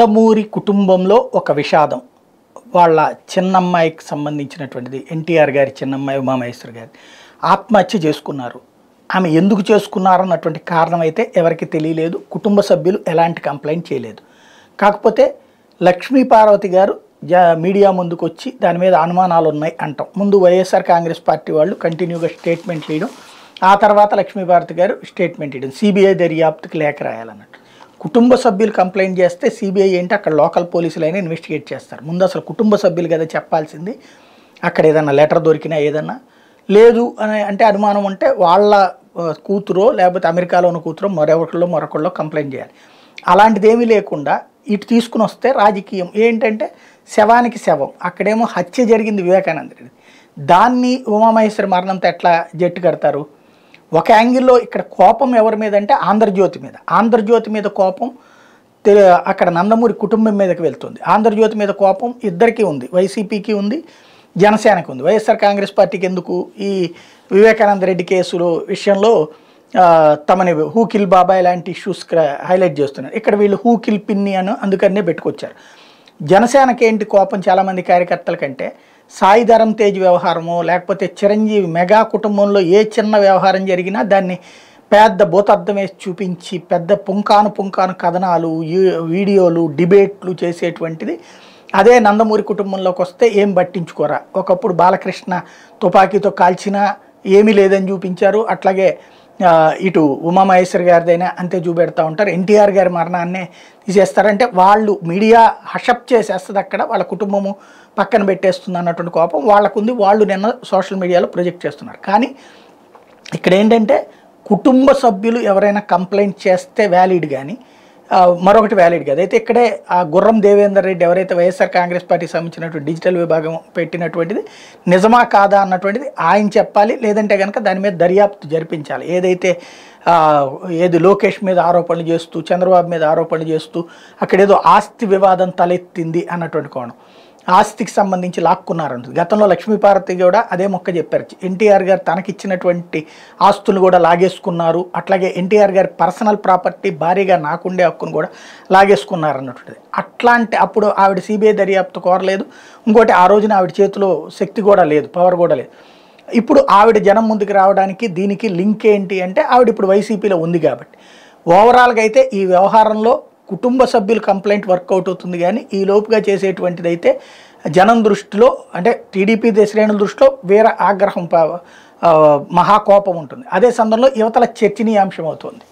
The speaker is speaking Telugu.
నందమూరి కుటుంబంలో ఒక విషాదం వాళ్ళ చిన్నమ్మాయికి సంబంధించినటువంటిది ఎన్టీఆర్ గారి చిన్నమ్మాయి ఉమామహేశ్వర్ గారి ఆత్మహత్య చేసుకున్నారు ఆమె ఎందుకు చేసుకున్నారు అన్నటువంటి కారణం అయితే ఎవరికి తెలియలేదు కుటుంబ సభ్యులు ఎలాంటి కంప్లైంట్ చేయలేదు కాకపోతే లక్ష్మీ పార్వతి గారు మీడియా ముందుకు వచ్చి దాని మీద అనుమానాలు ఉన్నాయి అంటాం ముందు వైఎస్ఆర్ కాంగ్రెస్ పార్టీ వాళ్ళు కంటిన్యూగా స్టేట్మెంట్ ఇవ్వడం ఆ తర్వాత లక్ష్మీభారతి గారు స్టేట్మెంట్ ఇవ్వడం సిబిఐ దర్యాప్తుకి లేఖ రాయాలన్నట్టు కుటుంబ సభ్యులు కంప్లైంట్ చేస్తే సిబిఐ ఏంటి అక్కడ లోకల్ పోలీసులైనా ఇన్వెస్టిగేట్ చేస్తారు ముందు అసలు కుటుంబ సభ్యులు కదా చెప్పాల్సింది అక్కడ ఏదన్నా లెటర్ దొరికినా ఏదన్నా లేదు అని అంటే అనుమానం ఉంటే వాళ్ళ కూతురో లేకపోతే అమెరికాలో ఉన్న కూతురో మరొకళ్ళో మరొకళ్ళో కంప్లైంట్ చేయాలి అలాంటిది ఏమీ లేకుండా ఇటు తీసుకుని వస్తే రాజకీయం ఏంటంటే శవానికి శవం అక్కడేమో హత్య జరిగింది వివేకానంద దాన్ని ఉమామహేశ్వరి మరణంతో ఎట్లా జట్టు కడతారు ఒక యాంగిల్లో ఇక్కడ కోపం ఎవరి మీద అంటే ఆంధ్రజ్యోతి మీద ఆంధ్రజ్యోతి మీద కోపం అక్కడ నందమూరి కుటుంబం మీదకి వెళ్తుంది ఆంధ్రజ్యోతి మీద కోపం ఇద్దరికీ ఉంది వైసీపీకి ఉంది జనసేనకు ఉంది వైఎస్ఆర్ కాంగ్రెస్ పార్టీకి ఎందుకు ఈ వివేకానంద రెడ్డి కేసులు విషయంలో తమని హూకిల్ బాబాయ్ లాంటి ఇష్యూస్ హైలైట్ చేస్తున్నారు ఇక్కడ వీళ్ళు హూకిల్ పిన్ని అని అందుకనే పెట్టుకొచ్చారు జనసేనకి ఏంటి కోపం చాలామంది కార్యకర్తల కంటే సాయిధరం తేజ్ వ్యవహారమో లేకపోతే చిరంజీవి మెగా కుటుంబంలో ఏ చిన్న వ్యవహారం జరిగినా దాన్ని పెద్ద భూతార్థం వేసి చూపించి పెద్ద పుంకాను పుంకాను కథనాలు వీడియోలు డిబేట్లు చేసేటువంటిది అదే నందమూరి కుటుంబంలోకి వస్తే ఏం పట్టించుకోరా ఒకప్పుడు బాలకృష్ణ తుపాకీతో కాల్చినా ఏమీ లేదని చూపించారు అట్లాగే ఇటు ఉమామహేశ్వరి గారిదైనా అంతే చూపెడతా ఉంటారు ఎన్టీఆర్ గారి మరణాన్నే తీసేస్తారంటే వాళ్ళు మీడియా హషప్ చేసేస్తుంది అక్కడ వాళ్ళ కుటుంబము పక్కన పెట్టేస్తుంది అన్నటువంటి కోపం వాళ్ళకుంది వాళ్ళు నిన్న సోషల్ మీడియాలో ప్రొజెక్ట్ చేస్తున్నారు కానీ ఇక్కడ ఏంటంటే కుటుంబ సభ్యులు ఎవరైనా కంప్లైంట్ చేస్తే వ్యాలిడ్ కానీ మరొకటి వ్యాలిడ్ కదా అయితే ఇక్కడే ఆ గుర్రం దేవేందర్ రెడ్డి ఎవరైతే వైఎస్ఆర్ కాంగ్రెస్ పార్టీకి సంబంధించినటువంటి డిజిటల్ విభాగం పెట్టినటువంటిది నిజమా కాదా అన్నటువంటిది ఆయన చెప్పాలి లేదంటే కనుక దాని మీద దర్యాప్తు జరిపించాలి ఏదైతే ఏది లోకేష్ మీద ఆరోపణలు చేస్తూ చంద్రబాబు మీద ఆరోపణలు చేస్తూ అక్కడేదో ఆస్తి వివాదం తలెత్తింది అన్నటువంటి కోణం ఆస్తికి సంబంధించి లాక్కున్నారంటుంది గతంలో లక్ష్మీపార్వతి కూడా అదే మొక్క చెప్పారు ఎన్టీఆర్ గారు తనకిచ్చినటువంటి ఆస్తులు కూడా లాగేసుకున్నారు అట్లాగే ఎన్టీఆర్ గారి పర్సనల్ ప్రాపర్టీ భారీగా నాకుండే హక్కును కూడా లాగేసుకున్నారు అన్నటువంటిది అట్లాంటి అప్పుడు ఆవిడ సిబిఐ దర్యాప్తు కోరలేదు ఇంకోటి ఆ రోజున ఆవిడ చేతిలో శక్తి కూడా లేదు పవర్ కూడా లేదు ఇప్పుడు ఆవిడ జనం ముందుకు రావడానికి దీనికి లింక్ ఏంటి అంటే ఆవిడ ఇప్పుడు వైసీపీలో ఉంది కాబట్టి ఓవరాల్గా అయితే ఈ వ్యవహారంలో కుటుంబ సభ్యుల కంప్లైంట్ వర్కౌట్ అవుతుంది కానీ ఈ లోపుగా చేసేటువంటిది అయితే జనం దృష్టిలో అంటే టీడీపీ శ్రేణుల దృష్టిలో వేరే ఆగ్రహం మహాకోపం ఉంటుంది అదే సందర్భంలో యువతల చర్చనీయాంశం అవుతుంది